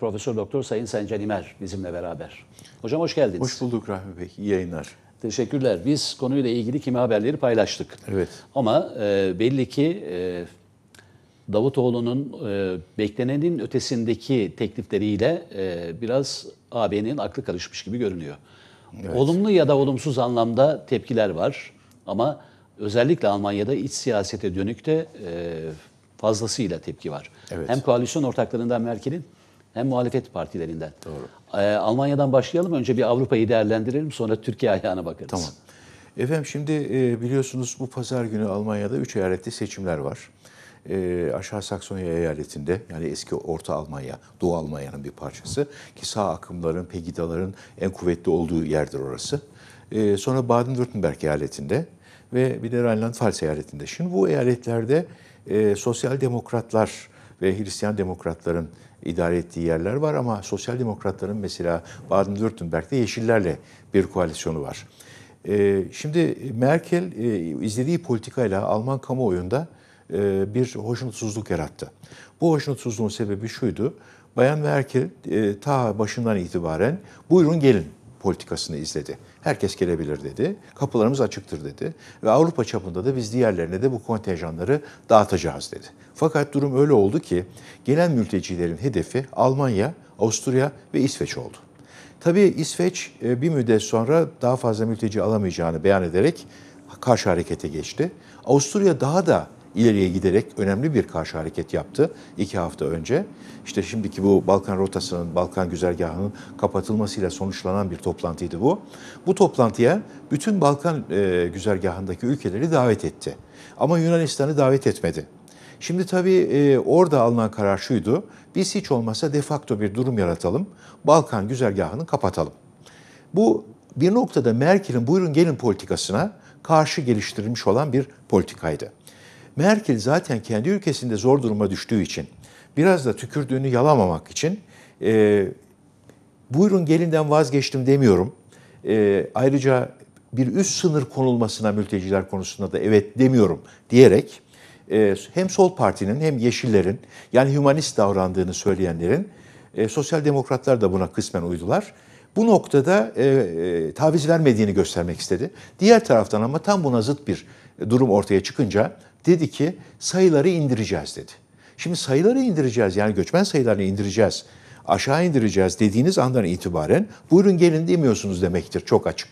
Profesör Doktor Sayın Sencan İmer bizimle beraber. Hocam hoş geldiniz. Hoş bulduk Rahmi Bey. İyi yayınlar. Teşekkürler. Biz konuyla ilgili kimi haberleri paylaştık. Evet. Ama e, belli ki e, Davutoğlu'nun e, beklenenin ötesindeki teklifleriyle e, biraz AB'nin aklı karışmış gibi görünüyor. Evet. Olumlu ya da olumsuz anlamda tepkiler var ama özellikle Almanya'da iç siyasete dönük de e, fazlasıyla tepki var. Evet. Hem koalisyon ortaklarından Merkel'in hem muhalefet partilerinden. Doğru. Ee, Almanya'dan başlayalım. Önce bir Avrupa'yı değerlendirelim sonra Türkiye ayağına bakarız. Tamam. Efendim şimdi e, biliyorsunuz bu pazar günü Almanya'da 3 eyalette seçimler var. E, Aşağı Saksonya eyaletinde yani eski Orta Almanya, Doğu Almanya'nın bir parçası ki sağ akımların, Pegida'ların en kuvvetli olduğu yerdir orası. E, sonra Baden-Württemberg eyaletinde ve bir de Rheinland-Pfalz eyaletinde. Şimdi bu eyaletlerde e, sosyal demokratlar ve Hristiyan demokratların idare ettiği yerler var ama sosyal demokratların mesela Baden-Württemberg'de yeşillerle bir koalisyonu var. Ee, şimdi Merkel e, izlediği politikayla Alman kamuoyunda e, bir hoşnutsuzluk yarattı. Bu hoşnutsuzluğun sebebi şuydu. Bayan Merkel e, ta başından itibaren buyurun gelin politikasını izledi. Herkes gelebilir dedi. Kapılarımız açıktır dedi. Ve Avrupa çapında da biz diğerlerine de bu kontenjanları dağıtacağız dedi. Fakat durum öyle oldu ki gelen mültecilerin hedefi Almanya, Avusturya ve İsveç oldu. Tabii İsveç e, bir müddet sonra daha fazla mülteci alamayacağını beyan ederek karşı harekete geçti. Avusturya daha da ileriye giderek önemli bir karşı hareket yaptı iki hafta önce. İşte şimdiki bu Balkan rotasının, Balkan güzergahının kapatılmasıyla sonuçlanan bir toplantıydı bu. Bu toplantıya bütün Balkan e, güzergahındaki ülkeleri davet etti. Ama Yunanistan'ı davet etmedi. Şimdi tabii e, orada alınan karar şuydu. Biz hiç olmazsa defakto bir durum yaratalım. Balkan güzergahını kapatalım. Bu bir noktada Merkel'in buyurun gelin politikasına karşı geliştirilmiş olan bir politikaydı. Merkel zaten kendi ülkesinde zor duruma düştüğü için, biraz da tükürdüğünü yalamamak için e, buyurun gelinden vazgeçtim demiyorum. E, ayrıca bir üst sınır konulmasına mülteciler konusunda da evet demiyorum diyerek e, hem Sol Parti'nin hem Yeşillerin yani humanist davrandığını söyleyenlerin e, Sosyal Demokratlar da buna kısmen uydular. Bu noktada e, e taviz vermediğini göstermek istedi. Diğer taraftan ama tam buna zıt bir durum ortaya çıkınca dedi ki sayıları indireceğiz dedi. Şimdi sayıları indireceğiz yani göçmen sayılarını indireceğiz, aşağı indireceğiz dediğiniz andan itibaren buyurun gelin demiyorsunuz demektir çok açık.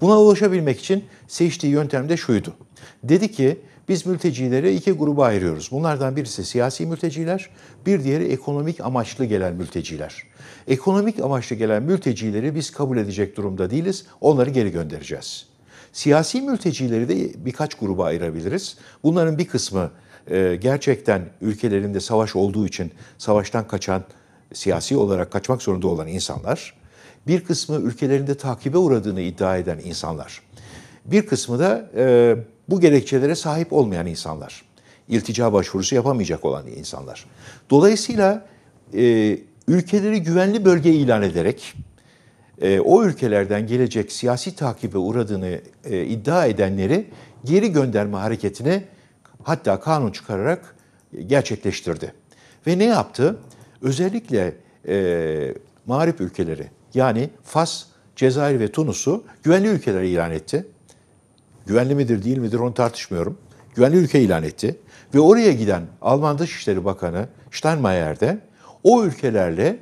Buna ulaşabilmek için seçtiği yöntem de şuydu. Dedi ki biz mültecileri iki gruba ayırıyoruz. Bunlardan birisi siyasi mülteciler, bir diğeri ekonomik amaçlı gelen mülteciler. Ekonomik amaçlı gelen mültecileri biz kabul edecek durumda değiliz. Onları geri göndereceğiz. Siyasi mültecileri de birkaç gruba ayırabiliriz. Bunların bir kısmı e, gerçekten ülkelerinde savaş olduğu için savaştan kaçan, siyasi olarak kaçmak zorunda olan insanlar. Bir kısmı ülkelerinde takibe uğradığını iddia eden insanlar. Bir kısmı da e, bu gerekçelere sahip olmayan insanlar. İltica başvurusu yapamayacak olan insanlar. Dolayısıyla e, ülkeleri güvenli bölge ilan ederek e, o ülkelerden gelecek siyasi takibe uğradığını e, iddia edenleri geri gönderme hareketini hatta kanun çıkararak gerçekleştirdi. Ve ne yaptı? Özellikle e, mağrip ülkeleri yani Fas, Cezayir ve Tunus'u güvenli ülkeler ilan etti. Güvenli midir değil midir onu tartışmıyorum. Güvenli ülke ilan etti. Ve oraya giden Alman Dışişleri Bakanı Steinmeier de o ülkelerle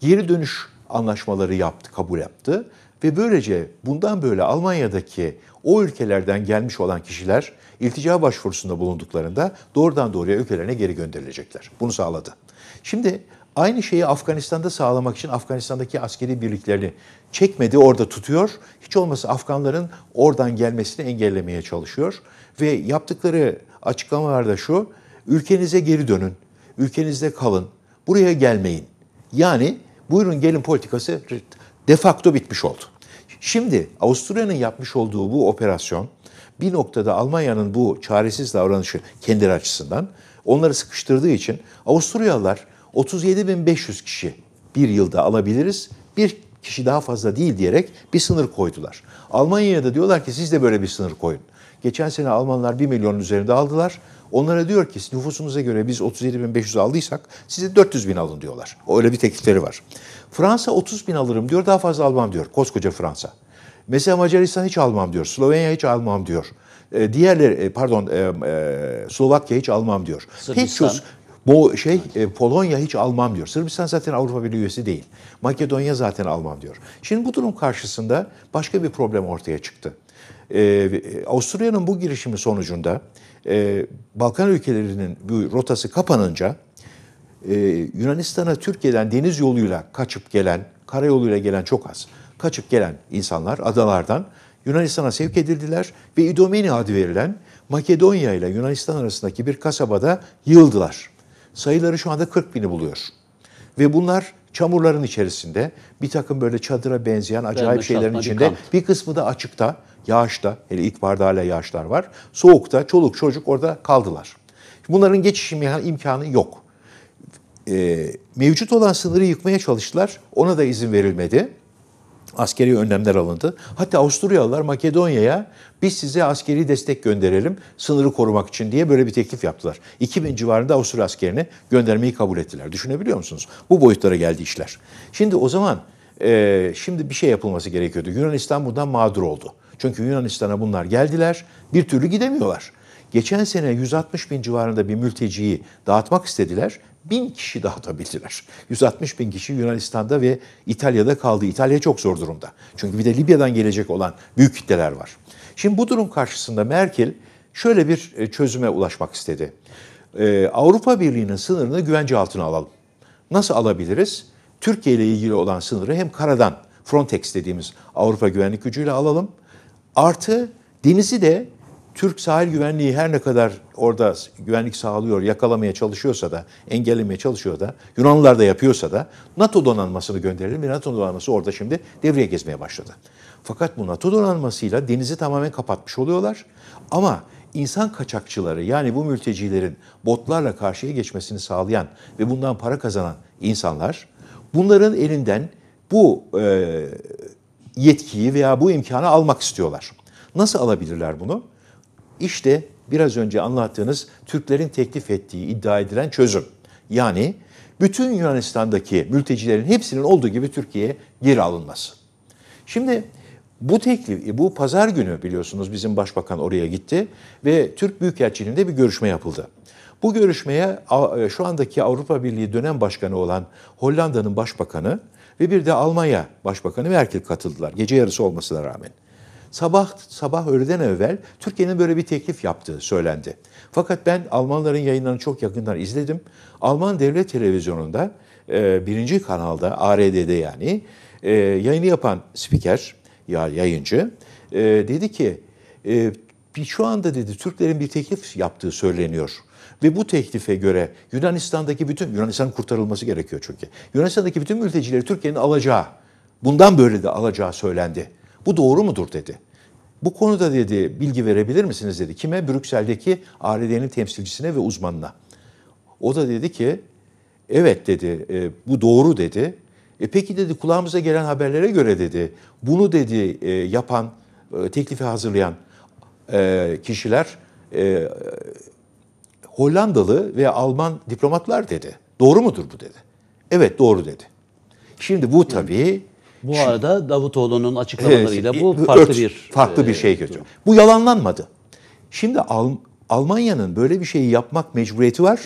geri dönüş anlaşmaları yaptı, kabul yaptı. Ve böylece bundan böyle Almanya'daki o ülkelerden gelmiş olan kişiler iltica başvurusunda bulunduklarında doğrudan doğruya ülkelerine geri gönderilecekler. Bunu sağladı. Şimdi aynı şeyi Afganistan'da sağlamak için Afganistan'daki askeri birliklerini çekmedi, orada tutuyor. Hiç olmazsa Afganların oradan gelmesini engellemeye çalışıyor. Ve yaptıkları açıklamalarda şu, ülkenize geri dönün, ülkenizde kalın, buraya gelmeyin. Yani buyurun gelin politikası de facto bitmiş oldu. Şimdi Avusturya'nın yapmış olduğu bu operasyon bir noktada Almanya'nın bu çaresiz davranışı kendileri açısından onları sıkıştırdığı için Avusturyalılar 37.500 kişi bir yılda alabiliriz. Bir kişi daha fazla değil diyerek bir sınır koydular. Almanya'ya da diyorlar ki siz de böyle bir sınır koyun. Geçen sene Almanlar 1 milyonun üzerinde aldılar. Onlara diyor ki nüfusunuza göre biz 37.500 aldıysak size 400 bin alın diyorlar. Öyle bir teklifleri var. Fransa 30 bin alırım diyor daha fazla almam diyor koskoca Fransa. Mesela Macaristan hiç almam diyor. Slovenya hiç almam diyor. Ee, e, diğerleri pardon e, e, Slovakya hiç almam diyor. Sırbistan. bu şey e, Polonya hiç almam diyor. Sırbistan zaten Avrupa Birliği üyesi değil. Makedonya zaten almam diyor. Şimdi bu durum karşısında başka bir problem ortaya çıktı. Ee, Avusturya'nın bu girişimi sonucunda e, Balkan ülkelerinin bu rotası kapanınca e, Yunanistan'a Türkiye'den deniz yoluyla kaçıp gelen, karayoluyla gelen çok az, kaçıp gelen insanlar adalardan Yunanistan'a sevk edildiler ve İdomeni adı verilen Makedonya ile Yunanistan arasındaki bir kasabada yığıldılar. Sayıları şu anda 40 bini buluyor. Ve bunlar çamurların içerisinde bir takım böyle çadıra benzeyen acayip şeylerin içinde bir kısmı da açıkta yağışta hele ilkbaharda hala yağışlar var soğukta çoluk çocuk orada kaldılar. Bunların geçiş imkanı yok. E, mevcut olan sınırı yıkmaya çalıştılar ona da izin verilmedi askeri önlemler alındı. Hatta Avusturyalılar Makedonya'ya biz size askeri destek gönderelim sınırı korumak için diye böyle bir teklif yaptılar. 2000 civarında Avusturya askerini göndermeyi kabul ettiler. Düşünebiliyor musunuz? Bu boyutlara geldi işler. Şimdi o zaman e, şimdi bir şey yapılması gerekiyordu. Yunanistan bundan mağdur oldu. Çünkü Yunanistan'a bunlar geldiler bir türlü gidemiyorlar. Geçen sene 160 bin civarında bir mülteciyi dağıtmak istediler bin kişi dağıtabildiler. 160 bin kişi Yunanistan'da ve İtalya'da kaldı. İtalya çok zor durumda. Çünkü bir de Libya'dan gelecek olan büyük kitleler var. Şimdi bu durum karşısında Merkel şöyle bir e, çözüme ulaşmak istedi. Ee, Avrupa Birliği'nin sınırını güvence altına alalım. Nasıl alabiliriz? Türkiye ile ilgili olan sınırı hem karadan Frontex dediğimiz Avrupa Güvenlik Gücü'yle alalım. Artı denizi de Türk sahil güvenliği her ne kadar orada güvenlik sağlıyor, yakalamaya çalışıyorsa da, engellemeye çalışıyor da, Yunanlılar da yapıyorsa da NATO donanmasını gönderelim ve NATO donanması orada şimdi devreye gezmeye başladı. Fakat bu NATO donanmasıyla denizi tamamen kapatmış oluyorlar ama insan kaçakçıları yani bu mültecilerin botlarla karşıya geçmesini sağlayan ve bundan para kazanan insanlar bunların elinden bu e, yetkiyi veya bu imkanı almak istiyorlar. Nasıl alabilirler bunu? İşte biraz önce anlattığınız Türklerin teklif ettiği iddia edilen çözüm. Yani bütün Yunanistan'daki mültecilerin hepsinin olduğu gibi Türkiye'ye geri alınması. Şimdi bu teklif, e, bu pazar günü biliyorsunuz bizim başbakan oraya gitti ve Türk Büyükelçiliğinde bir görüşme yapıldı. Bu görüşmeye e, şu andaki Avrupa Birliği dönem başkanı olan Hollanda'nın başbakanı ve bir de Almanya başbakanı Merkel katıldılar. Gece yarısı olmasına rağmen sabah sabah öğleden evvel Türkiye'nin böyle bir teklif yaptığı söylendi. Fakat ben Almanların yayınlarını çok yakından izledim. Alman devlet televizyonunda e, birinci kanalda ARD'de yani e, yayını yapan spiker ya yayıncı e, dedi ki bir şu anda dedi Türklerin bir teklif yaptığı söyleniyor. Ve bu teklife göre Yunanistan'daki bütün Yunanistanın kurtarılması gerekiyor çünkü. Yunanistan'daki bütün mültecileri Türkiye'nin alacağı, bundan böyle de alacağı söylendi. Bu doğru mudur dedi. Bu konuda dedi bilgi verebilir misiniz dedi. Kime? Brüksel'deki ARD'nin temsilcisine ve uzmanına. O da dedi ki evet dedi e, bu doğru dedi. E peki dedi kulağımıza gelen haberlere göre dedi bunu dedi e, yapan e, teklifi hazırlayan e, kişiler e, Hollandalı ve Alman diplomatlar dedi. Doğru mudur bu dedi. Evet doğru dedi. Şimdi bu tabii bu Şimdi, arada Davutoğlu'nun açıklamalarıyla evet, bu farklı ört, bir farklı bir e, şey götürüyor. Bu yalanlanmadı. Şimdi Al, Almanya'nın böyle bir şeyi yapmak mecburiyeti var.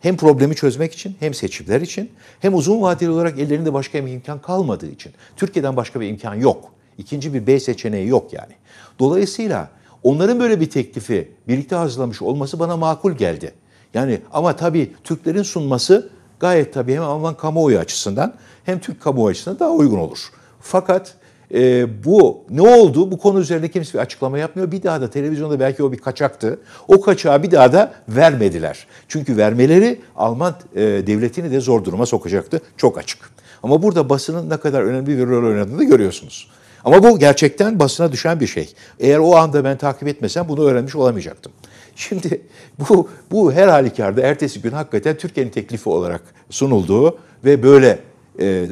Hem problemi çözmek için, hem seçimler için, hem uzun vadeli olarak ellerinde başka bir imkan kalmadığı için. Türkiye'den başka bir imkan yok. İkinci bir B seçeneği yok yani. Dolayısıyla onların böyle bir teklifi birlikte hazırlamış olması bana makul geldi. Yani ama tabii Türklerin sunması gayet tabii hem Alman kamuoyu açısından hem Türk kamuoyu açısından daha uygun olur. Fakat e, bu ne oldu? Bu konu üzerinde kimse bir açıklama yapmıyor. Bir daha da televizyonda belki o bir kaçaktı. O kaçağı bir daha da vermediler. Çünkü vermeleri Alman e, devletini de zor duruma sokacaktı. Çok açık. Ama burada basının ne kadar önemli bir rol oynadığını görüyorsunuz. Ama bu gerçekten basına düşen bir şey. Eğer o anda ben takip etmesem bunu öğrenmiş olamayacaktım. Şimdi bu, bu her halükarda ertesi gün hakikaten Türkiye'nin teklifi olarak sunulduğu ve böyle e, e,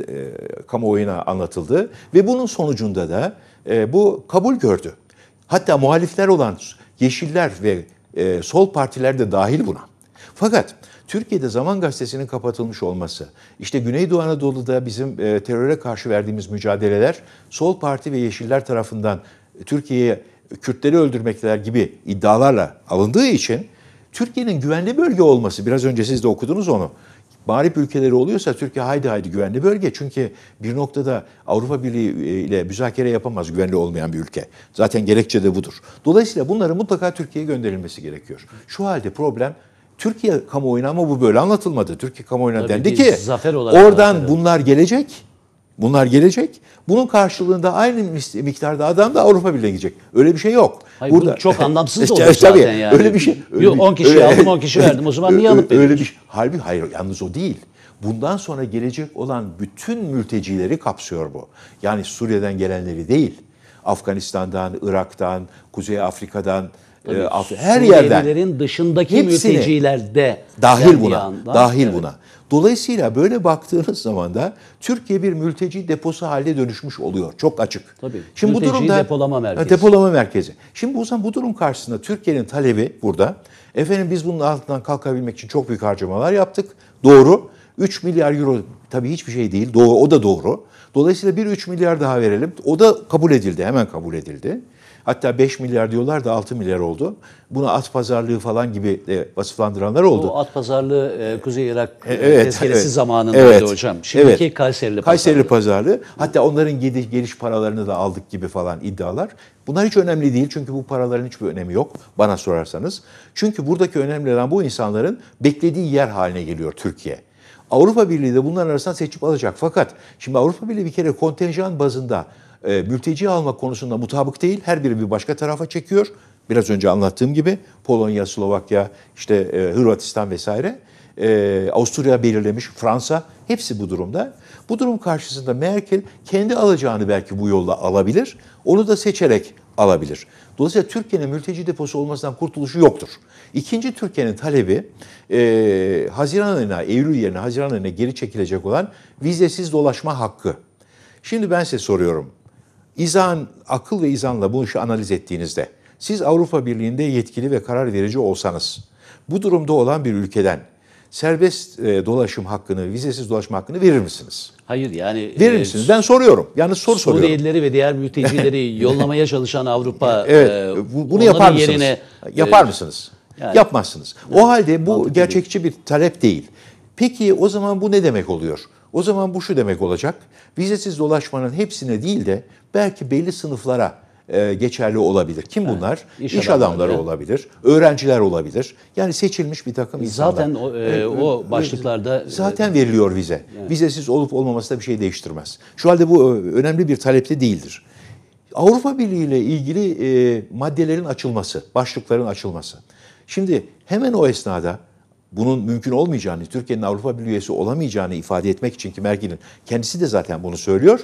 kamuoyuna anlatıldı. Ve bunun sonucunda da e, bu kabul gördü. Hatta muhalifler olan Yeşiller ve e, sol partiler de dahil buna. Fakat Türkiye'de Zaman Gazetesi'nin kapatılmış olması, işte Güneydoğu Anadolu'da bizim e, teröre karşı verdiğimiz mücadeleler sol parti ve Yeşiller tarafından Türkiye'ye Kürtleri öldürmekler gibi iddialarla alındığı için Türkiye'nin güvenli bölge olması, biraz önce siz de okudunuz onu. Mağrip ülkeleri oluyorsa Türkiye haydi haydi güvenli bölge. Çünkü bir noktada Avrupa Birliği e, ile müzakere yapamaz güvenli olmayan bir ülke. Zaten gerekçe de budur. Dolayısıyla bunların mutlaka Türkiye'ye gönderilmesi gerekiyor. Şu halde problem Türkiye kamuoyuna ama bu böyle anlatılmadı. Türkiye kamuoyuna Tabii dendi ki zafer oradan zafer bunlar gelecek Bunlar gelecek. Bunun karşılığında aynı miktarda adam da Avrupa Birliği'ne gidecek. Öyle bir şey yok. Hayır, Burada çok anlamsız olur zaten yani. Öyle bir şey. Öyle, Yok 10 kişi aldım 10 kişi verdim. O zaman niye alıp veriyorsun? Öyle bir şey. Halbuki hayır yalnız o değil. Bundan sonra gelecek olan bütün mültecileri kapsıyor bu. Yani Suriye'den gelenleri değil. Afganistan'dan, Irak'tan, Kuzey Afrika'dan, e, Tabii, Af her yerden. Suriyelilerin dışındaki mülteciler de dahil buna. Yanda, dahil evet. buna. Dolayısıyla böyle baktığınız zaman da Türkiye bir mülteci deposu haline dönüşmüş oluyor. Çok açık. Tabii. Şimdi bu durumda depolama merkezi. Depolama merkezi. Şimdi bu zaman bu durum karşısında Türkiye'nin talebi burada. Efendim biz bunun altından kalkabilmek için çok büyük harcamalar yaptık. Doğru. 3 milyar euro tabii hiçbir şey değil. Doğru, o da doğru. Dolayısıyla bir 3 milyar daha verelim. O da kabul edildi. Hemen kabul edildi. Hatta 5 milyar diyorlar da 6 milyar oldu. Buna at pazarlığı falan gibi e, vasıflandıranlar oldu. O at pazarlığı e, Kuzey Irak e, evet, tezkeresi evet, zamanındaydı evet, hocam. Şimdiki evet. Kayserili pazarlığı. Kayserili pazarlığı. Hatta onların gidiş geliş paralarını da aldık gibi falan iddialar. Bunlar hiç önemli değil çünkü bu paraların hiçbir önemi yok bana sorarsanız. Çünkü buradaki önemli olan bu insanların beklediği yer haline geliyor Türkiye. Avrupa Birliği de bunların arasından seçip alacak. Fakat şimdi Avrupa Birliği bir kere kontenjan bazında e, mülteci alma konusunda mutabık değil. Her biri bir başka tarafa çekiyor. Biraz önce anlattığım gibi Polonya, Slovakya, işte e, Hırvatistan vesaire. E, Avusturya belirlemiş, Fransa hepsi bu durumda. Bu durum karşısında Merkel kendi alacağını belki bu yolla alabilir. Onu da seçerek alabilir. Dolayısıyla Türkiye'nin mülteci deposu olmasından kurtuluşu yoktur. İkinci Türkiye'nin talebi e, Haziran ayına, Eylül yerine Haziran ayına geri çekilecek olan vizesiz dolaşma hakkı. Şimdi ben size soruyorum. İzan, akıl ve izanla bu işi analiz ettiğinizde siz Avrupa Birliği'nde yetkili ve karar verici olsanız bu durumda olan bir ülkeden serbest e, dolaşım hakkını, vizesiz dolaşım hakkını verir misiniz? Hayır yani... E, verir e, misiniz? Ben soruyorum. Yani soru soruyorum. Suriyelileri ve diğer mültecileri yollamaya çalışan Avrupa... Evet, e, bunu yapar mısınız? Yerine, yapar e, mısınız? Yani, Yapmazsınız. Evet, o halde bu gerçekçi değil. bir talep değil. Peki o zaman bu ne demek oluyor? O zaman bu şu demek olacak. Vizesiz dolaşmanın hepsine değil de belki belli sınıflara e, geçerli olabilir. Kim bunlar? İş iş, iş adamları, olabilir, öğrenciler olabilir. Yani seçilmiş bir takım insanlar. Zaten o, e, o başlıklarda e, zaten veriliyor vize. Evet. Vizesiz olup olmaması da bir şey değiştirmez. Şu halde bu e, önemli bir talepte değildir. Avrupa Birliği ile ilgili e, maddelerin açılması, başlıkların açılması. Şimdi hemen o esnada bunun mümkün olmayacağını, Türkiye'nin Avrupa Birliği üyesi olamayacağını ifade etmek için ki Merkel'in kendisi de zaten bunu söylüyor.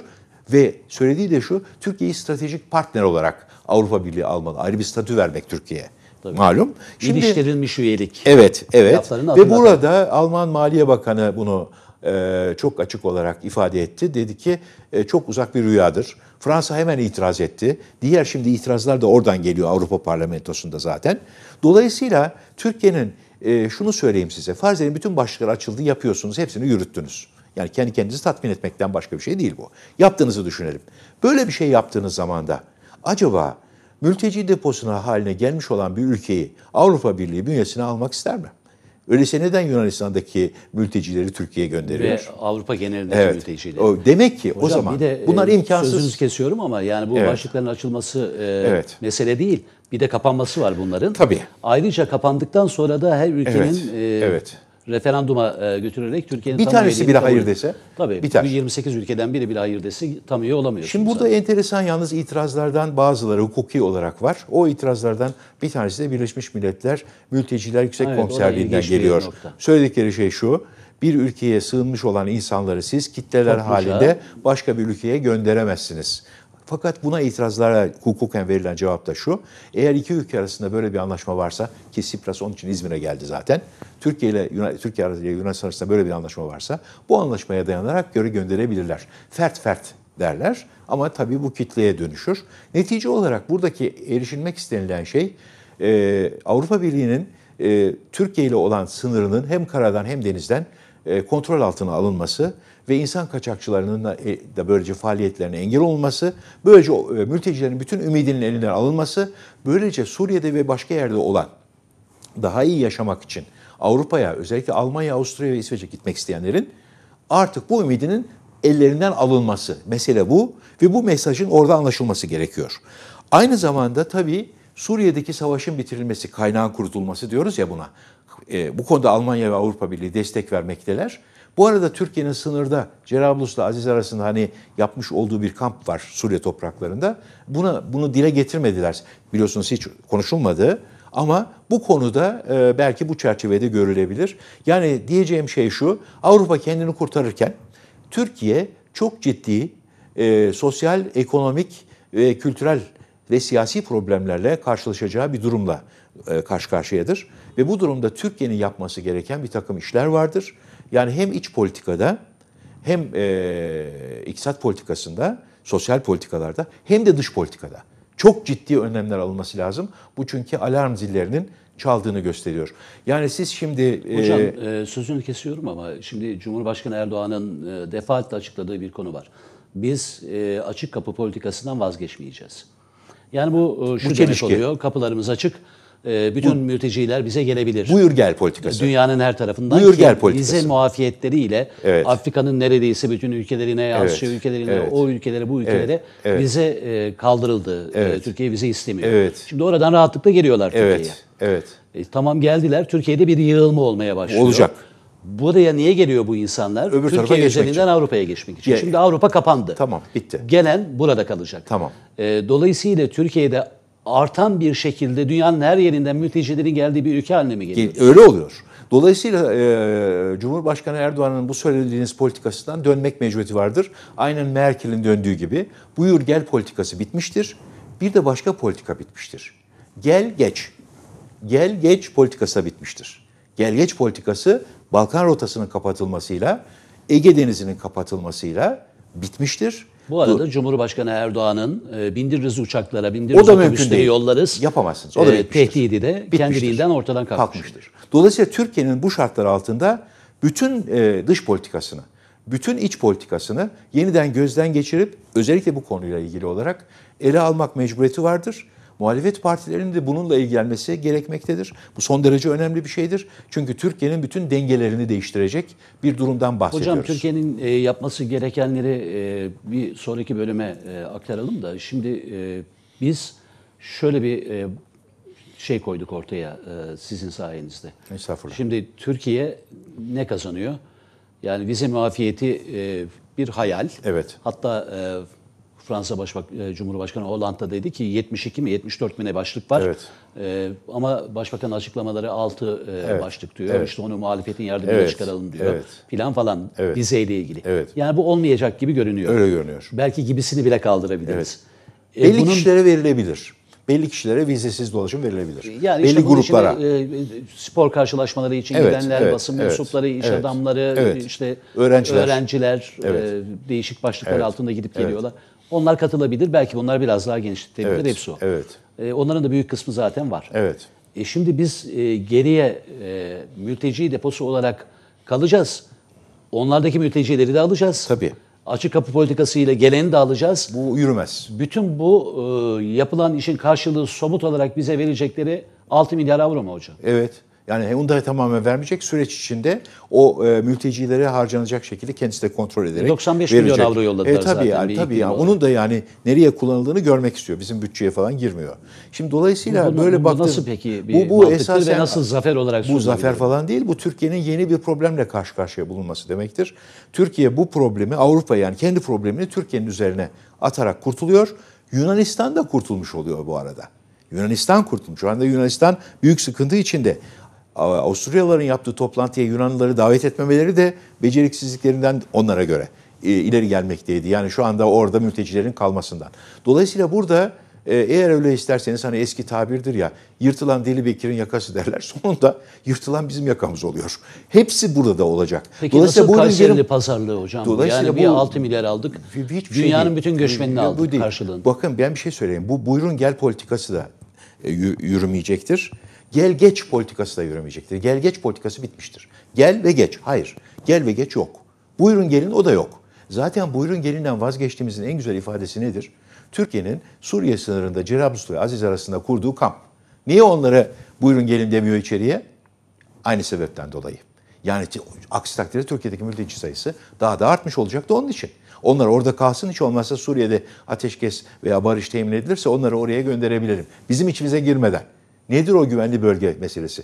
Ve söylediği de şu, Türkiye'yi stratejik partner olarak Avrupa Birliği almalı. Ayrı bir statü vermek Türkiye'ye. Tabii. Malum. Şimdi, İliştirilmiş üyelik. Evet, evet. Ve burada Alman Maliye Bakanı bunu e, çok açık olarak ifade etti. Dedi ki e, çok uzak bir rüyadır. Fransa hemen itiraz etti. Diğer şimdi itirazlar da oradan geliyor Avrupa Parlamentosu'nda zaten. Dolayısıyla Türkiye'nin e, şunu söyleyeyim size. Farz edin bütün başlıklar açıldı, yapıyorsunuz, hepsini yürüttünüz. Yani kendi kendinizi tatmin etmekten başka bir şey değil bu. Yaptığınızı düşünelim. Böyle bir şey yaptığınız zaman da acaba mülteci deposuna haline gelmiş olan bir ülkeyi Avrupa Birliği bünyesine almak ister mi? Öyleyse neden Yunanistan'daki mültecileri Türkiye'ye gönderiyor? Ve Avrupa genelinde evet. mültecileri. O, demek ki Hocam, o zaman de, bunlar e, imkansız. Sözünüzü kesiyorum ama yani bu evet. başlıkların açılması e, evet. mesele değil. Bir de kapanması var bunların. Tabii. Ayrıca kapandıktan sonra da her ülkenin evet. E, evet referanduma e, götürerek Türkiye'nin bir tanesi bile hayır dese tabii biter. 28 ülkeden biri bile hayır dese tam üye olamıyor. Şimdi burada zaten. enteresan yalnız itirazlardan bazıları hukuki olarak var. O itirazlardan bir tanesi de Birleşmiş Milletler Mülteciler Yüksek evet, Komiserliğinden geliyor. Söyledikleri şey şu bir ülkeye sığınmış olan insanları siz kitleler Topluca. halinde başka bir ülkeye gönderemezsiniz. Fakat buna itirazlara hukuken verilen cevap da şu. Eğer iki ülke arasında böyle bir anlaşma varsa ki Sipras onun için İzmir'e geldi zaten. Türkiye ile Türkiye ile Yunanistan arasında böyle bir anlaşma varsa bu anlaşmaya dayanarak göre gönderebilirler. Fert fert derler ama tabii bu kitleye dönüşür. Netice olarak buradaki erişilmek istenilen şey e, Avrupa Birliği'nin e, Türkiye ile olan sınırının hem karadan hem denizden e, kontrol altına alınması ve insan kaçakçılarının e, da böylece faaliyetlerine engel olması, böylece e, mültecilerin bütün ümidinin elinden alınması, böylece Suriye'de ve başka yerde olan daha iyi yaşamak için Avrupa'ya özellikle Almanya, Avusturya ve İsveç'e gitmek isteyenlerin artık bu ümidinin ellerinden alınması. Mesele bu ve bu mesajın orada anlaşılması gerekiyor. Aynı zamanda tabii Suriye'deki savaşın bitirilmesi, kaynağın kurutulması diyoruz ya buna. E, bu konuda Almanya ve Avrupa Birliği destek vermekteler. Bu arada Türkiye'nin sınırda Cerablus'la Aziz arasında hani yapmış olduğu bir kamp var Suriye topraklarında. Buna bunu dile getirmediler. Biliyorsunuz hiç konuşulmadı. Ama bu konuda e, belki bu çerçevede görülebilir. Yani diyeceğim şey şu, Avrupa kendini kurtarırken Türkiye çok ciddi e, sosyal, ekonomik ve kültürel ve siyasi problemlerle karşılaşacağı bir durumla e, karşı karşıyadır. Ve bu durumda Türkiye'nin yapması gereken bir takım işler vardır. Yani hem iç politikada hem e, iktisat politikasında, sosyal politikalarda hem de dış politikada çok ciddi önlemler alınması lazım. Bu çünkü alarm zillerinin çaldığını gösteriyor. Yani siz şimdi... E, Hocam e, sözünü kesiyorum ama şimdi Cumhurbaşkanı Erdoğan'ın e, defaatle açıkladığı bir konu var. Biz e, açık kapı politikasından vazgeçmeyeceğiz. Yani bu e, şu bu demek oluyor, kapılarımız açık ee, bütün Bu, mülteciler bize gelebilir. Buyur gel politikası. Dünyanın her tarafından. Buyur gel politikası. Vize muafiyetleriyle evet. Afrika'nın neredeyse bütün ülkelerine, Asya evet. ülkelerine, evet. o ülkelere, bu ülkelere evet. vize e, kaldırıldı. E, evet. Türkiye vize istemiyor. Evet. Şimdi oradan rahatlıkla geliyorlar Türkiye'ye. Evet. Evet. E, tamam geldiler. Türkiye'de bir yığılma olmaya başlıyor. Olacak. Buraya niye geliyor bu insanlar? Öbür Türkiye üzerinden Avrupa'ya geçmek için. Ya, Şimdi Avrupa kapandı. Tamam bitti. Gelen burada kalacak. Tamam. E, dolayısıyla Türkiye'de artan bir şekilde dünyanın her yerinden mültecilerin geldiği bir ülke haline mi geliyor? Öyle oluyor. Dolayısıyla e, Cumhurbaşkanı Erdoğan'ın bu söylediğiniz politikasından dönmek mecburiyeti vardır. Aynen Merkel'in döndüğü gibi buyur gel politikası bitmiştir. Bir de başka politika bitmiştir. Gel geç. Gel geç politikası bitmiştir. Gel geç politikası Balkan rotasının kapatılmasıyla, Ege Denizi'nin kapatılmasıyla bitmiştir. Bu arada Dur. Cumhurbaşkanı Erdoğan'ın e, bindiririz uçaklara, bindiririz o da mümkün değil. yollarız. Yapamazsınız. O da e, tehdidi de bitmiştir. kendiliğinden ortadan kalkmıştır. kalkmıştır. Dolayısıyla Türkiye'nin bu şartlar altında bütün e, dış politikasını, bütün iç politikasını yeniden gözden geçirip özellikle bu konuyla ilgili olarak ele almak mecburiyeti vardır. Muhalefet partilerinin de bununla ilgilenmesi gerekmektedir. Bu son derece önemli bir şeydir. Çünkü Türkiye'nin bütün dengelerini değiştirecek bir durumdan bahsediyoruz. Hocam Türkiye'nin e, yapması gerekenleri e, bir sonraki bölüme e, aktaralım da şimdi biz şöyle bir şey koyduk ortaya sizin sayenizde. Estağfurullah. Şimdi Türkiye ne kazanıyor? Yani vize muafiyeti bir hayal. Evet. Hatta Fransa Başbak e, Cumhurbaşkanı Hollande'da dedi ki 72 mi 74 mi ne başlık var. Evet. E, ama Başbakan açıklamaları 6 e, evet. başlık diyor. Evet. İşte onu muhalefetin yardımıyla evet. çıkaralım diyor. Evet. Plan falan evet. vizeyle ilgili. Evet. Yani bu olmayacak gibi görünüyor. Öyle görünüyor. Belki gibisini bile kaldırabiliriz. Evet. E, Belli bunun... kişilere verilebilir belli kişilere vizesiz dolaşım verilebilir. E, yani belli işte gruplara. Içinde, e, spor karşılaşmaları için evet, gidenler, evet, basın evet, mensupları, iş evet, adamları, evet, işte öğrenciler, öğrenciler e, evet, e, değişik başlıklar evet, altında gidip evet. geliyorlar. Onlar katılabilir. Belki onlar biraz daha genişletilebilir. Evet, Hepsi o. Evet. E, onların da büyük kısmı zaten var. Evet. E, şimdi biz e, geriye e, mülteci deposu olarak kalacağız. Onlardaki mültecileri de alacağız. Tabii. Açık kapı politikası ile geleni de alacağız. Bu yürümez. Bütün bu e, yapılan işin karşılığı somut olarak bize verecekleri 6 milyar avro mu hocam? Evet. Yani Hyundai tamamen vermeyecek süreç içinde o e, mültecilere harcanacak şekilde kendisi de kontrol ederek 95 e, verecek. milyon avro yolladılar e, tabii zaten. Yani, tabii yani. Onun da yani nereye kullanıldığını görmek istiyor. Bizim bütçeye falan girmiyor. Şimdi dolayısıyla bu, bu, böyle bu, nasıl peki bir bu, bu esasen, ve nasıl zafer olarak Bu zafer falan değil. Bu Türkiye'nin yeni bir problemle karşı karşıya bulunması demektir. Türkiye bu problemi Avrupa yani kendi problemini Türkiye'nin üzerine atarak kurtuluyor. Yunanistan da kurtulmuş oluyor bu arada. Yunanistan kurtulmuş. Şu anda Yunanistan büyük sıkıntı içinde. Avusturyalıların yaptığı toplantıya Yunanlıları davet etmemeleri de beceriksizliklerinden onlara göre e, ileri gelmekteydi. Yani şu anda orada mültecilerin kalmasından. Dolayısıyla burada e, eğer öyle isterseniz hani eski tabirdir ya yırtılan Deli Bekir'in yakası derler. Sonunda yırtılan bizim yakamız oluyor. Hepsi burada da olacak. Peki dolayısıyla nasıl Kayseri'li yerim, pazarlığı hocam? Dolayısıyla yani bu, bir 6 milyar aldık. Hiçbir şey dünyanın şey bütün göçmenini aldık karşılığında. Bakın ben bir şey söyleyeyim. Bu buyurun gel politikası da e, yürümeyecektir. Gel geç politikası da yürümeyecektir. Gel geç politikası bitmiştir. Gel ve geç. Hayır. Gel ve geç yok. Buyurun gelin o da yok. Zaten buyurun gelinden vazgeçtiğimizin en güzel ifadesi nedir? Türkiye'nin Suriye sınırında Cerabluslu ve Aziz arasında kurduğu kamp. Niye onlara buyurun gelin demiyor içeriye? Aynı sebepten dolayı. Yani aksi takdirde Türkiye'deki mülteci sayısı daha da artmış olacak da onun için. Onlar orada kalsın hiç olmazsa Suriye'de ateşkes veya barış temin edilirse onları oraya gönderebilirim. Bizim içimize girmeden. Nedir o güvenli bölge meselesi?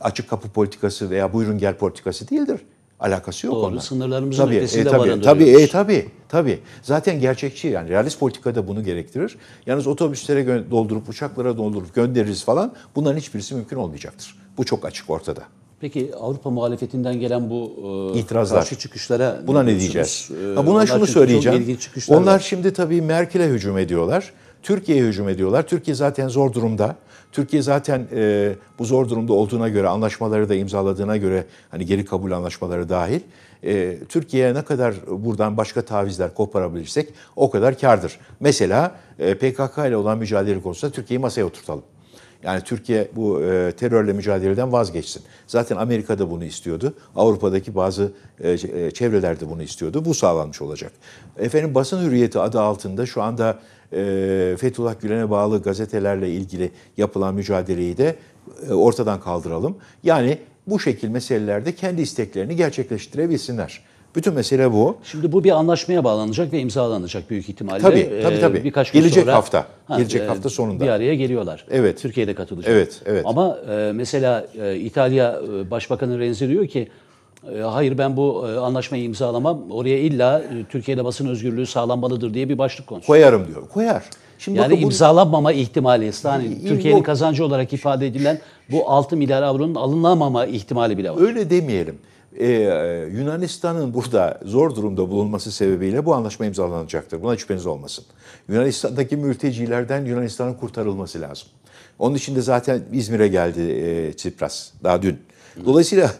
Açık kapı politikası veya buyurun gel politikası değildir. Alakası yok Doğru, onunla. sınırlarımızın tabii, e, ötesinde e, tabii, tabii, e, tabii, tabii. Zaten gerçekçi yani realist politika da bunu gerektirir. Yalnız otobüslere doldurup uçaklara doldurup göndeririz falan bunların hiçbirisi mümkün olmayacaktır. Bu çok açık ortada. Peki Avrupa muhalefetinden gelen bu e, itirazlar karşı çıkışlara buna ne, ne diyeceğiz? E, ha, buna şunu söyleyeceğim. Onlar var. şimdi tabii Merkel'e hücum ediyorlar. Türkiye'ye hücum ediyorlar. Türkiye zaten zor durumda. Türkiye zaten e, bu zor durumda olduğuna göre, anlaşmaları da imzaladığına göre, hani geri kabul anlaşmaları dahil, e, Türkiye'ye ne kadar buradan başka tavizler koparabilirsek o kadar kardır. Mesela e, PKK ile olan mücadele konusunda Türkiye'yi masaya oturtalım. Yani Türkiye bu e, terörle mücadeleden vazgeçsin. Zaten Amerika da bunu istiyordu. Avrupa'daki bazı e, e çevrelerde bunu istiyordu. Bu sağlanmış olacak. Efendim basın hürriyeti adı altında şu anda e, Fethullah Gülen'e bağlı gazetelerle ilgili yapılan mücadeleyi de e, ortadan kaldıralım. Yani bu şekil meselelerde kendi isteklerini gerçekleştirebilsinler. Bütün mesele bu. Şimdi bu bir anlaşmaya bağlanacak ve imzalanacak büyük ihtimalle. Tabii ee, tabii tabii. birkaç gün gelecek sonra, hafta. Ha, gelecek e, hafta sonunda. Bir araya geliyorlar. Evet. Türkiye'de katılacak. Evet evet. Ama e, mesela e, İtalya e, Başbakanı Renzi diyor ki ee, hayır ben bu e, anlaşmayı imzalamam. Oraya illa e, Türkiye'de basın özgürlüğü sağlanmalıdır diye bir başlık konusu. Koyarım diyor. Koyar. Şimdi yani bakın, imzalanmama bunu... ihtimali, yani, Türkiye'nin kazancı olarak ifade edilen bu 6 milyar avronun alınamama ihtimali bile var. Öyle demeyelim. Ee, Yunanistan'ın burada zor durumda bulunması sebebiyle bu anlaşma imzalanacaktır. Buna şüpheniz olmasın. Yunanistan'daki mültecilerden Yunanistan'ın kurtarılması lazım. Onun için de zaten İzmir'e geldi e, Tsipras daha dün. Dolayısıyla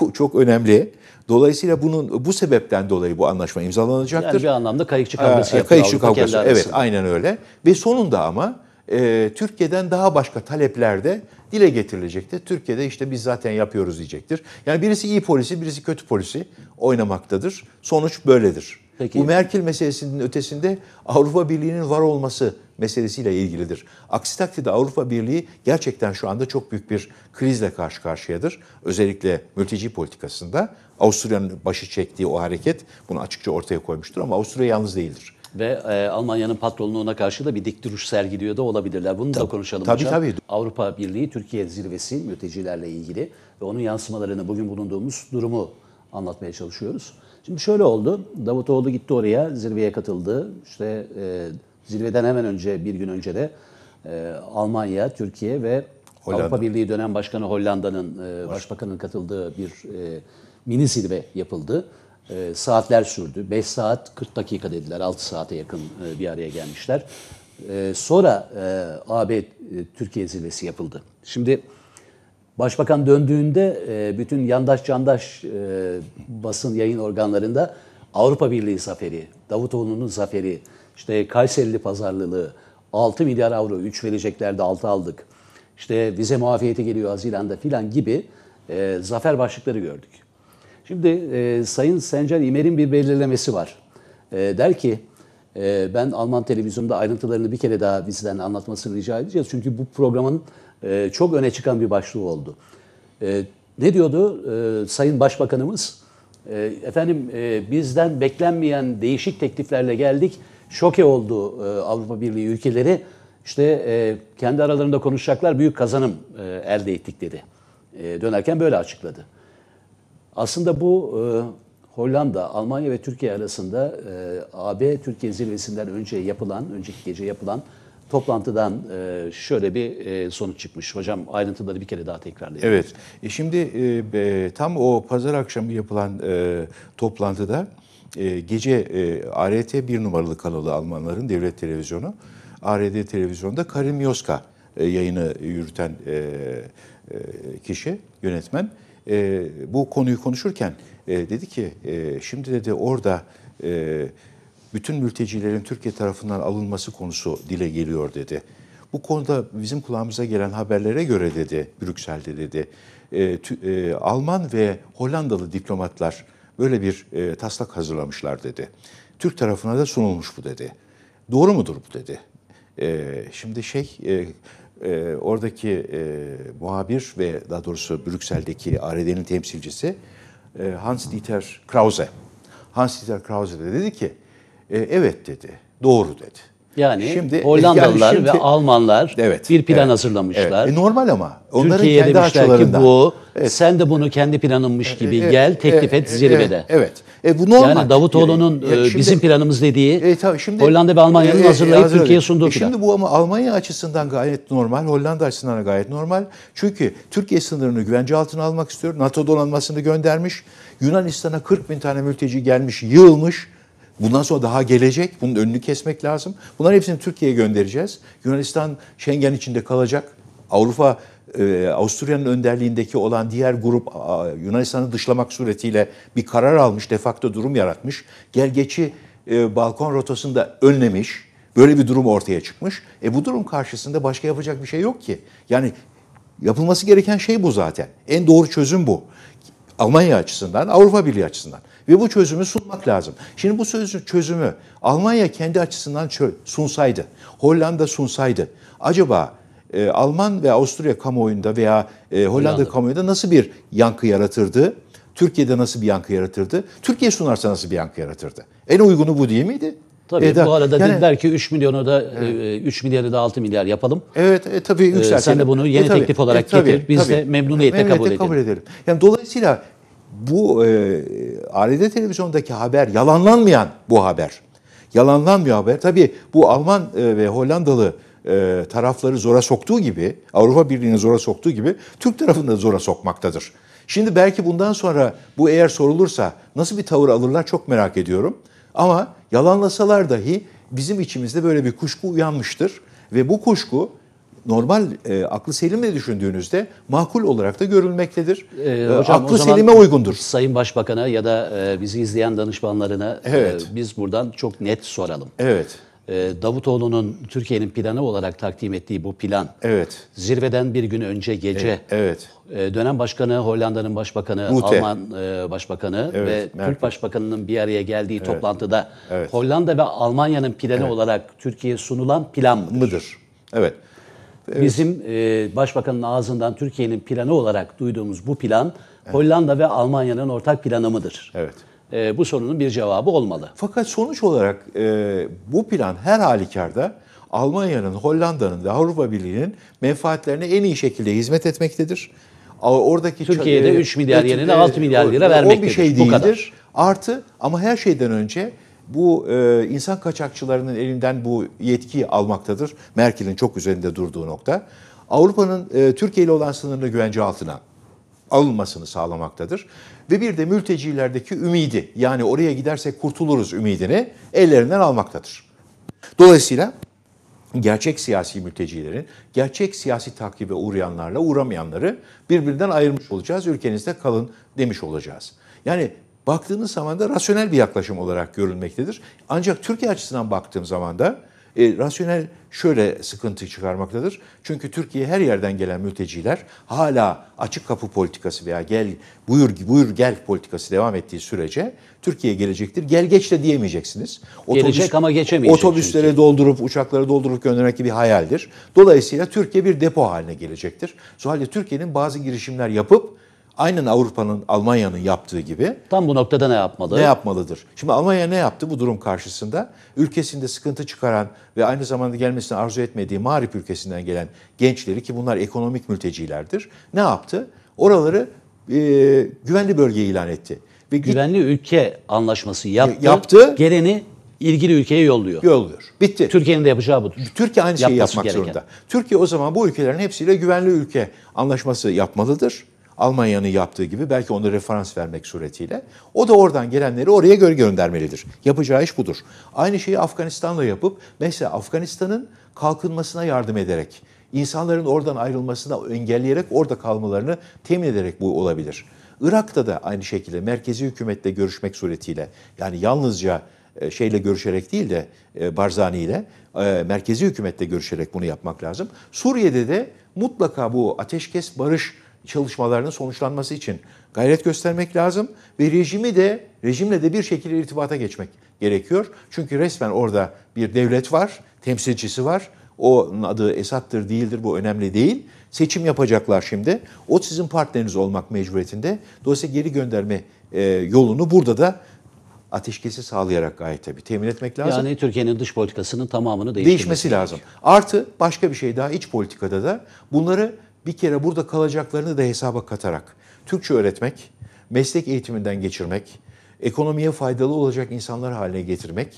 bu çok önemli. Dolayısıyla bunun bu sebepten dolayı bu anlaşma imzalanacaktır. Yani bir anlamda kayıkçı kavgası yapıyor. Kayıkçı kavgası evet aynen öyle. Ve sonunda ama e, Türkiye'den daha başka talepler de dile getirilecektir. Türkiye'de işte biz zaten yapıyoruz diyecektir. Yani birisi iyi polisi, birisi kötü polisi oynamaktadır. Sonuç böyledir. Peki. Bu Merkel meselesinin ötesinde Avrupa Birliği'nin var olması meselesiyle ilgilidir. Aksi takdirde Avrupa Birliği gerçekten şu anda çok büyük bir krizle karşı karşıyadır. Özellikle mülteci politikasında Avusturya'nın başı çektiği o hareket bunu açıkça ortaya koymuştur ama Avusturya yalnız değildir ve e, Almanya'nın patronluğuna karşı da bir dik duruş sergiliyor da olabilirler. Bunu Ta- da konuşalım tabii, hocam. Tabii. Avrupa Birliği Türkiye zirvesi mültecilerle ilgili ve onun yansımalarını bugün bulunduğumuz durumu anlatmaya çalışıyoruz. Şimdi şöyle oldu. Davutoğlu gitti oraya, zirveye katıldı. İşte e, Zirveden hemen önce, bir gün önce de e, Almanya, Türkiye ve Hollanda. Avrupa Birliği dönem başkanı Hollanda'nın, e, başbakanın katıldığı bir e, mini zirve yapıldı. E, saatler sürdü. 5 saat 40 dakika dediler. 6 saate yakın e, bir araya gelmişler. E, sonra e, AB e, Türkiye zirvesi yapıldı. Şimdi başbakan döndüğünde e, bütün yandaş yandaş e, basın yayın organlarında Avrupa Birliği zaferi, Davutoğlu'nun zaferi, işte Kayserili pazarlılığı 6 milyar avro 3 vereceklerdi 6 aldık. İşte vize muafiyeti geliyor Haziran'da filan gibi e, zafer başlıkları gördük. Şimdi e, Sayın Sencer İmer'in bir belirlemesi var. E, der ki e, ben Alman televizyonda ayrıntılarını bir kere daha bizden anlatmasını rica edeceğiz. Çünkü bu programın e, çok öne çıkan bir başlığı oldu. E, ne diyordu e, Sayın Başbakanımız? E, efendim e, bizden beklenmeyen değişik tekliflerle geldik şoke oldu e, Avrupa Birliği ülkeleri. İşte e, kendi aralarında konuşacaklar büyük kazanım e, elde ettik dedi. E, dönerken böyle açıkladı. Aslında bu e, Hollanda, Almanya ve Türkiye arasında e, AB-Türkiye zirvesinden önce yapılan, önceki gece yapılan toplantıdan e, şöyle bir e, sonuç çıkmış. Hocam ayrıntıları bir kere daha tekrarlayalım. Evet. E şimdi e, tam o pazar akşamı yapılan e, toplantıda ee, gece e, ART bir numaralı kanalı Almanların devlet televizyonu. ARD televizyonda Karim Yoska e, yayını yürüten e, e, kişi, yönetmen. bu konuyu konuşurken dedi ki şimdi dedi orada bütün mültecilerin Türkiye tarafından alınması konusu dile geliyor dedi. Bu konuda bizim kulağımıza gelen haberlere göre dedi, Brüksel'de dedi, Alman ve Hollandalı diplomatlar böyle bir e, taslak hazırlamışlar dedi. Türk tarafına da sunulmuş bu dedi. Doğru mudur bu dedi. E, şimdi şey e, e, oradaki e, muhabir ve daha doğrusu Brüksel'deki ARD'nin temsilcisi e, Hans Dieter Krause. Hans Dieter Krause de dedi ki e, evet dedi, doğru dedi. Yani Şimdi, Hollandalılar yani şimdi, ve Almanlar evet, bir plan evet, hazırlamışlar. Evet. E normal ama. Onların Türkiye'ye kendi demişler ki bu, evet. sen de bunu kendi planınmış e, gibi e, e, gel teklif e, et e, zirvede. E, evet. E, bu normal. Yani Davutoğlu'nun e, şimdi, bizim planımız dediği e, tabii şimdi, Hollanda ve Almanya'nın e, hazırlayıp e, Türkiye'ye sunduğu e, Şimdi plan. bu ama Almanya açısından gayet normal, Hollanda açısından gayet normal. Çünkü Türkiye sınırını güvence altına almak istiyor. NATO donanmasını göndermiş. Yunanistan'a 40 bin tane mülteci gelmiş, yığılmış. Bundan sonra daha gelecek. Bunun önünü kesmek lazım. Bunların hepsini Türkiye'ye göndereceğiz. Yunanistan Schengen içinde kalacak. Avrupa e, Avusturya'nın önderliğindeki olan diğer grup Yunanistan'ı dışlamak suretiyle bir karar almış, defakto durum yaratmış. Gergeçi e, balkon rotasında önlemiş. Böyle bir durum ortaya çıkmış. E bu durum karşısında başka yapacak bir şey yok ki. Yani yapılması gereken şey bu zaten. En doğru çözüm bu. Almanya açısından, Avrupa Birliği açısından. Ve bu çözümü sunmak lazım. Şimdi bu çözümü Almanya kendi açısından sunsaydı, Hollanda sunsaydı acaba e, Alman ve Avusturya kamuoyunda veya e, Hollanda, Hollanda kamuoyunda nasıl bir yankı yaratırdı? Türkiye'de nasıl bir yankı yaratırdı? Türkiye sunarsa nasıl bir yankı yaratırdı? En uygunu bu değil miydi? Tabii e, bu arada yani, dediler ki 3 milyonu da e, evet. 3 e, milyarı da 6 milyar yapalım. Evet e, tabii yükseltelim. E, sen de bunu e, yeni e, tabii, teklif olarak e, tabii, getir. Biz tabii, de memnuniyetle, memnuniyetle kabul, kabul edelim. edelim. Yani dolayısıyla bu e, ARD televizyondaki haber yalanlanmayan bu haber. Yalanlanmıyor haber. Tabii bu Alman e, ve Hollandalı e, tarafları zora soktuğu gibi, Avrupa Birliği'ni zora soktuğu gibi Türk tarafını da zora sokmaktadır. Şimdi belki bundan sonra bu eğer sorulursa nasıl bir tavır alırlar çok merak ediyorum. Ama yalanlasalar dahi bizim içimizde böyle bir kuşku uyanmıştır ve bu kuşku normal e, aklı selimle düşündüğünüzde makul olarak da görülmektedir. E, e hocam, aklı selime uygundur. Sayın Başbakan'a ya da e, bizi izleyen danışmanlarına e, evet. e, biz buradan çok net soralım. Evet. E, Davutoğlu'nun Türkiye'nin planı olarak takdim ettiği bu plan. Evet. Zirveden bir gün önce gece. Evet. evet. Dönem başkanı Hollanda'nın başbakanı, Mute. Alman başbakanı evet, ve Merkel. Türk başbakanının bir araya geldiği evet. toplantıda evet. Hollanda ve Almanya'nın planı evet. olarak Türkiye'ye sunulan plan mıdır? mıdır? Evet. Evet. Bizim e, başbakanın ağzından Türkiye'nin planı olarak duyduğumuz bu plan evet. Hollanda ve Almanya'nın ortak planı mıdır? Evet. E, bu sorunun bir cevabı olmalı. Fakat sonuç olarak e, bu plan her halükarda Almanya'nın, Hollanda'nın ve Avrupa Birliği'nin menfaatlerine en iyi şekilde hizmet etmektedir. Oradaki Türkiye'de 3 e, milyar e, yerine 6 milyar e, lira vermektedir. O bir şey değildir. Bu kadar. Artı ama her şeyden önce bu e, insan kaçakçılarının elinden bu yetkiyi almaktadır. Merkel'in çok üzerinde durduğu nokta. Avrupa'nın e, Türkiye ile olan sınırını güvence altına alınmasını sağlamaktadır. Ve bir de mültecilerdeki ümidi yani oraya gidersek kurtuluruz ümidini ellerinden almaktadır. Dolayısıyla gerçek siyasi mültecilerin, gerçek siyasi takibe uğrayanlarla uğramayanları birbirinden ayırmış olacağız. Ülkenizde kalın demiş olacağız. Yani Baktığınız zaman da rasyonel bir yaklaşım olarak görülmektedir. Ancak Türkiye açısından baktığım zaman da e, rasyonel şöyle sıkıntı çıkarmaktadır. Çünkü Türkiye her yerden gelen mülteciler hala açık kapı politikası veya gel buyur buyur gel politikası devam ettiği sürece Türkiye gelecektir. Gel geç de diyemeyeceksiniz. Otobüs, Gelecek ama geçemeyecek. Otobüslere çünkü. doldurup uçaklara doldurup göndermek gibi bir hayaldir. Dolayısıyla Türkiye bir depo haline gelecektir. Suhalde Türkiye'nin bazı girişimler yapıp Aynen Avrupa'nın, Almanya'nın yaptığı gibi. Tam bu noktada ne yapmalı? Ne yapmalıdır? Şimdi Almanya ne yaptı bu durum karşısında? Ülkesinde sıkıntı çıkaran ve aynı zamanda gelmesini arzu etmediği Mağrip ülkesinden gelen gençleri ki bunlar ekonomik mültecilerdir. Ne yaptı? Oraları e, güvenli bölge ilan etti. Ve güvenli ülke anlaşması yaptı. yaptı. Geleni ilgili ülkeye yolluyor. Yolluyor. Bitti. Türkiye'nin de yapacağı budur. Türkiye aynı şeyi Yapması yapmak gereken. zorunda. Türkiye o zaman bu ülkelerin hepsiyle güvenli ülke anlaşması yapmalıdır. Almanya'nın yaptığı gibi belki onu referans vermek suretiyle o da oradan gelenleri oraya göre göndermelidir. Yapacağı iş budur. Aynı şeyi Afganistan'la yapıp mesela Afganistan'ın kalkınmasına yardım ederek insanların oradan ayrılmasını engelleyerek orada kalmalarını temin ederek bu olabilir. Irak'ta da aynı şekilde merkezi hükümetle görüşmek suretiyle yani yalnızca e, şeyle görüşerek değil de e, Barzani ile e, merkezi hükümetle görüşerek bunu yapmak lazım. Suriye'de de mutlaka bu ateşkes barış çalışmalarının sonuçlanması için gayret göstermek lazım ve rejimi de rejimle de bir şekilde irtibata geçmek gerekiyor. Çünkü resmen orada bir devlet var, temsilcisi var. Onun adı Esad'tır değildir bu önemli değil. Seçim yapacaklar şimdi. O sizin partneriniz olmak mecburiyetinde. Dolayısıyla geri gönderme e, yolunu burada da ateşkesi sağlayarak gayet tabii temin etmek lazım. Yani Türkiye'nin dış politikasının tamamını değiştirmesi, değişmesi lazım. Artı başka bir şey daha iç politikada da bunları bir kere burada kalacaklarını da hesaba katarak Türkçe öğretmek, meslek eğitiminden geçirmek, ekonomiye faydalı olacak insanlar haline getirmek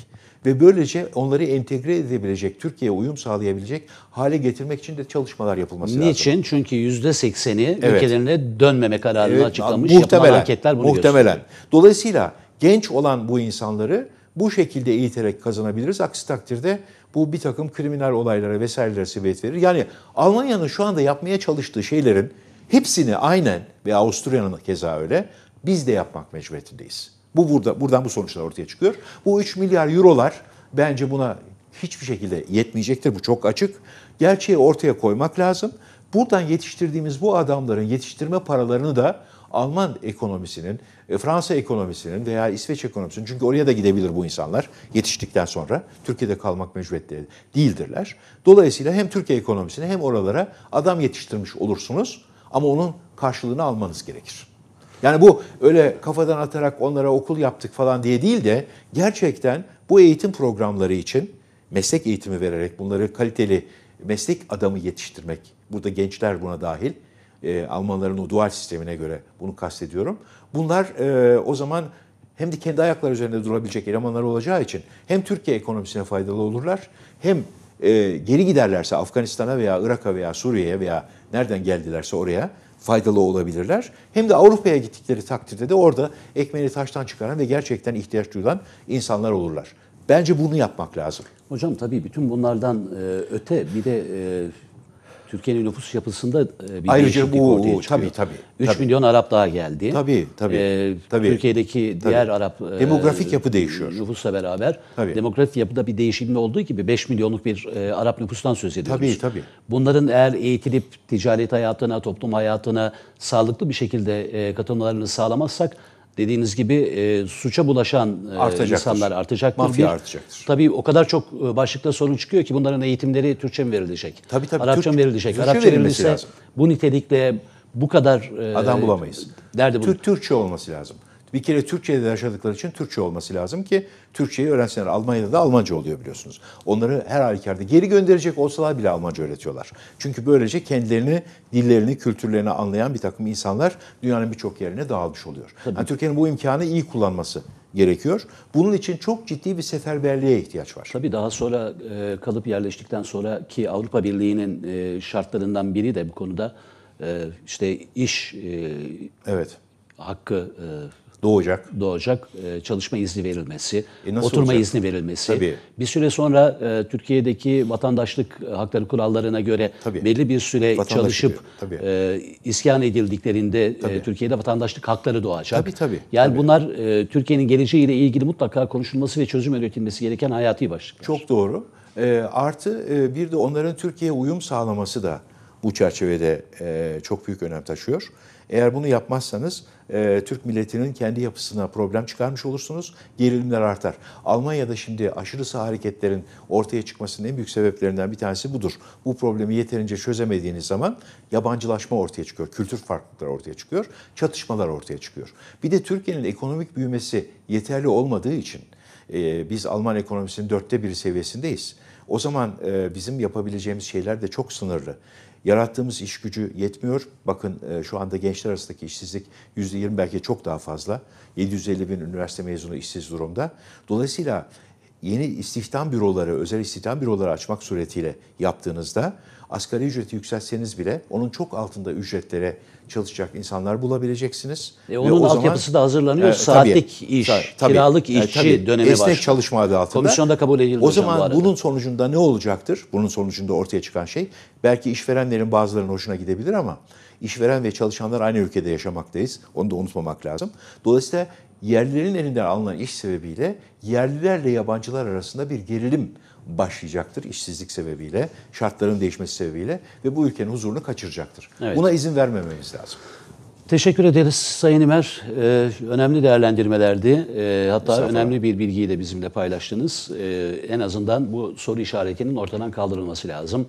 ve böylece onları entegre edebilecek, Türkiye'ye uyum sağlayabilecek hale getirmek için de çalışmalar yapılması Niçin? lazım. Niçin? Çünkü yüzde sekseni evet. ülkelerine dönmeme kararını evet, açıklamış. Muhtemelen, Yapılan bunu muhtemelen. gösteriyor. Dolayısıyla genç olan bu insanları bu şekilde eğiterek kazanabiliriz. Aksi takdirde bu bir takım kriminal olaylara vesairelere sebebiyet verir. Yani Almanya'nın şu anda yapmaya çalıştığı şeylerin hepsini aynen ve Avusturya'nın keza öyle biz de yapmak mecburiyetindeyiz. Bu burada buradan bu sonuçlar ortaya çıkıyor. Bu 3 milyar eurolar bence buna hiçbir şekilde yetmeyecektir. Bu çok açık. Gerçeği ortaya koymak lazım. Buradan yetiştirdiğimiz bu adamların yetiştirme paralarını da Alman ekonomisinin e, Fransa ekonomisinin veya İsveç ekonomisinin çünkü oraya da gidebilir bu insanlar yetiştikten sonra Türkiye'de kalmak mecburiyetleri değildirler. Dolayısıyla hem Türkiye ekonomisine hem oralara adam yetiştirmiş olursunuz ama onun karşılığını almanız gerekir. Yani bu öyle kafadan atarak onlara okul yaptık falan diye değil de gerçekten bu eğitim programları için meslek eğitimi vererek bunları kaliteli meslek adamı yetiştirmek, burada gençler buna dahil, e, Almanların o dual sistemine göre bunu kastediyorum. Bunlar e, o zaman hem de kendi ayakları üzerinde durabilecek elemanlar olacağı için hem Türkiye ekonomisine faydalı olurlar hem e, geri giderlerse Afganistan'a veya Irak'a veya Suriye'ye veya nereden geldilerse oraya faydalı olabilirler. Hem de Avrupa'ya gittikleri takdirde de orada ekmeğini taştan çıkaran ve gerçekten ihtiyaç duyulan insanlar olurlar. Bence bunu yapmak lazım. Hocam tabii bütün bunlardan e, öte bir de e, Türkiye'nin nüfus yapısında e, bir Ayrıca bu ortaya çıkıyor. Tabii, tabii, 3 tabii. milyon Arap daha geldi. Tabii tabii. Ee, tabii Türkiye'deki tabii. diğer Arap e, demografik e, yapı değişiyor. Nüfusla beraber tabii. demografik yapıda bir değişim olduğu gibi 5 milyonluk bir e, Arap nüfustan söz ediyoruz. Tabii tabii. Bunların eğer eğitilip ticaret hayatına, toplum hayatına sağlıklı bir şekilde e, katılmalarını sağlamazsak dediğiniz gibi e, suça bulaşan e, insanlar artacak. Mafya bir, artacaktır. Tabii o kadar çok e, başlıkta sorun çıkıyor ki bunların eğitimleri Türkçe mi verilecek? Tabii tabii. Arapça Türk, mı verilecek? Türkçe Arapça verilirse lazım. bu nitelikle bu kadar... E, Adam bulamayız. Derdi bu. Türk, Türkçe olması lazım. Bir kere Türkiye'de yaşadıkları için Türkçe olması lazım ki Türkçeyi öğrensinler. Almanya'da da Almanca oluyor biliyorsunuz. Onları her halükarda geri gönderecek olsalar bile Almanca öğretiyorlar. Çünkü böylece kendilerini, dillerini, kültürlerini anlayan bir takım insanlar dünyanın birçok yerine dağılmış oluyor. Yani Türkiye'nin bu imkanı iyi kullanması gerekiyor. Bunun için çok ciddi bir seferberliğe ihtiyaç var. Tabii daha sonra e, kalıp yerleştikten sonra ki Avrupa Birliği'nin e, şartlarından biri de bu konuda e, işte iş evet hakkı doğacak. Doğacak. E, çalışma izni verilmesi, e oturma olacak? izni verilmesi. Tabii. Bir süre sonra e, Türkiye'deki vatandaşlık hakları kurallarına göre Tabii. belli bir süre çalışıp tabii. E, isyan edildiklerinde tabii. Türkiye'de vatandaşlık hakları doğacak. Tabii tabii. Yani bunlar Türkiye'nin geleceğiyle ilgili mutlaka konuşulması ve çözüm üretilmesi gereken hayati başlıklar. Çok doğru. artı bir de onların Türkiye'ye uyum sağlaması da bu çerçevede çok büyük önem taşıyor. Eğer bunu yapmazsanız e, Türk milletinin kendi yapısına problem çıkarmış olursunuz. Gerilimler artar. Almanya'da şimdi aşırı sağ hareketlerin ortaya çıkmasının en büyük sebeplerinden bir tanesi budur. Bu problemi yeterince çözemediğiniz zaman yabancılaşma ortaya çıkıyor. Kültür farklılıkları ortaya çıkıyor. Çatışmalar ortaya çıkıyor. Bir de Türkiye'nin ekonomik büyümesi yeterli olmadığı için e, biz Alman ekonomisinin dörtte biri seviyesindeyiz. O zaman e, bizim yapabileceğimiz şeyler de çok sınırlı. Yarattığımız iş gücü yetmiyor. Bakın e, şu anda gençler arasındaki işsizlik %20 belki çok daha fazla. 750 bin üniversite mezunu işsiz durumda. Dolayısıyla yeni istihdam büroları, özel istihdam büroları açmak suretiyle yaptığınızda asgari ücreti yükseltseniz bile onun çok altında ücretlere çalışacak insanlar bulabileceksiniz. E onun Ve o altyapısı zaman, da hazırlanıyor. E, Saatlik iş, tabii, kiralık e, işçi tabii, dönemi esnek başlıyor. çalışma adı altında. Komisyonda kabul edildi O zaman bu bunun sonucunda ne olacaktır? Bunun sonucunda ortaya çıkan şey belki işverenlerin bazılarının hoşuna gidebilir ama işveren ve çalışanlar aynı ülkede yaşamaktayız. Onu da unutmamak lazım. Dolayısıyla yerlilerin elinden alınan iş sebebiyle yerlilerle yabancılar arasında bir gerilim başlayacaktır işsizlik sebebiyle, şartların değişmesi sebebiyle ve bu ülkenin huzurunu kaçıracaktır. Evet. Buna izin vermememiz lazım. Teşekkür ederiz Sayın İmer. Ee, önemli değerlendirmelerdi. Ee, hatta önemli bir bilgiyi de bizimle paylaştınız. Ee, en azından bu soru işaretinin ortadan kaldırılması lazım.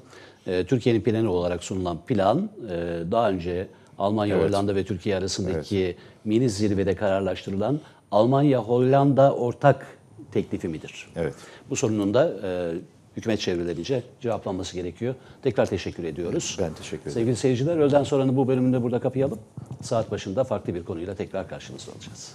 Ee, Türkiye'nin planı olarak sunulan plan e, daha önce Almanya, evet. Hollanda ve Türkiye arasındaki evet. mini zirvede kararlaştırılan Almanya-Hollanda ortak teklifi midir? Evet. Bu sorunun da e, hükümet çevrelerince cevaplanması gerekiyor. Tekrar teşekkür ediyoruz. Ben teşekkür ederim. Sevgili seyirciler, öğleden sonranı bu bölümünde burada kapayalım. Saat başında farklı bir konuyla tekrar karşınızda olacağız.